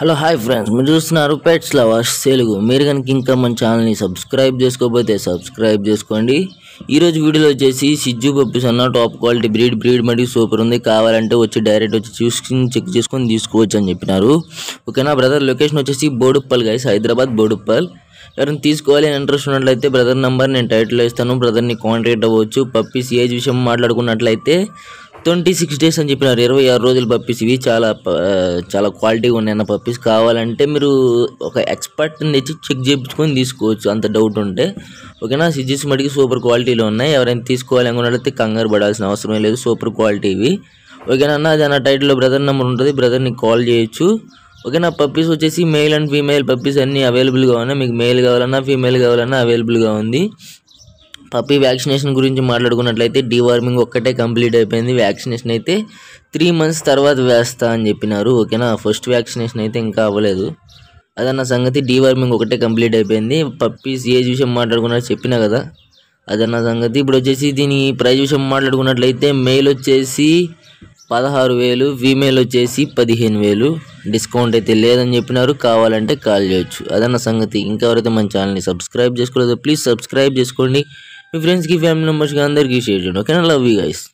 hello hi friends మీరు చూస్తున్నారు pets lovers Telugu మీరు కనుక ఇంకా మన ఛానల్ని సబ్స్క్రైబ్ చేసుకోకపోతే సబ్స్క్రైబ్ చేసుకోండి ఈరోజు వీడియోలో వచ్చేసి సిజ్జు పప్పీస్ అన్న టాప్ క్వాలిటీ బ్రీడ్ బ్రీడ్ మరియు సూపర్ ఉంది కావాలంటే వచ్చి డైరెక్ట్ వచ్చి చూసుకుని చెక్ చేసుకొని తీసుకోవచ్చు అని చెప్పినారు ఓకేనా బ్రదర్ లొకేషన్ వచ్చేసి బోడుప్పల్ గైస్ హైదరాబాద్ బోడుప్పల్ ఎవరైనా తీసుకోవాలి అని ఇంట్రెస్ట్ ఉన్నట్లయితే బ్రదర్ నెంబర్ నేను టైటిల్లో ఇస్తాను బ్రదర్ని కాంటాక్ట్ అవ్వచ్చు పప్పీస్ ఏజ్ విషయం మాట్లాడుకున్నట్లయితే ట్వంటీ సిక్స్ డేస్ అని చెప్పినారు ఇరవై ఆరు రోజుల పప్పీస్ ఇవి చాలా చాలా క్వాలిటీగా ఉన్నాయన్న పప్పీస్ కావాలంటే మీరు ఒక ఎక్స్పర్ట్ని తెచ్చి చెక్ చేయించుకొని తీసుకోవచ్చు అంత డౌట్ ఉంటే ఓకేనా సిజిస్ మటుకి సూపర్ క్వాలిటీలో ఉన్నాయి ఎవరైనా తీసుకోవాలి అనుకున్నట్లయితే కంగారు పడాల్సిన అవసరం లేదు సూపర్ క్వాలిటీ ఇవి ఓకేనా అన్న అది అన్న టైటిల్లో బ్రదర్ నెంబర్ ఉంటుంది బ్రదర్ని కాల్ చేయొచ్చు ఓకేనా పప్పీస్ వచ్చేసి మేల్ అండ్ ఫీమేల్ పప్పీస్ అన్నీ అవైలబుల్గా ఉన్నాయి మీకు మేల్ కావాలన్నా ఫీమేల్ కావాలన్నా అవైలబుల్గా ఉంది పప్పీ వ్యాక్సినేషన్ గురించి మాట్లాడుకున్నట్లయితే డీవార్మింగ్ ఒక్కటే కంప్లీట్ అయిపోయింది వ్యాక్సినేషన్ అయితే త్రీ మంత్స్ తర్వాత వేస్తా అని చెప్పినారు ఓకేనా ఫస్ట్ వ్యాక్సినేషన్ అయితే ఇంకా అవ్వలేదు అదన్న సంగతి డీవార్మింగ్ ఒకటే కంప్లీట్ అయిపోయింది పప్పీస్ ఏజ్ విషయం మాట్లాడుకున్నారు చెప్పినా కదా అదన్న సంగతి ఇప్పుడు వచ్చేసి దీని ప్రైజ్ విషయం మాట్లాడుకున్నట్లయితే మేల్ వచ్చేసి పదహారు వేలు ఫీమేల్ వచ్చేసి పదిహేను వేలు డిస్కౌంట్ అయితే లేదని చెప్పినారు కావాలంటే కాల్ చేయొచ్చు అదన్న సంగతి ఇంకెవరైతే మన ఛానల్ని సబ్స్క్రైబ్ చేసుకోలేదు ప్లీజ్ సబ్స్క్రైబ్ చేసుకోండి फ्रेंड्स की फैमिली मेम्बर्स के अंदर की शेयर जुड़ो कैन लव यू गाइस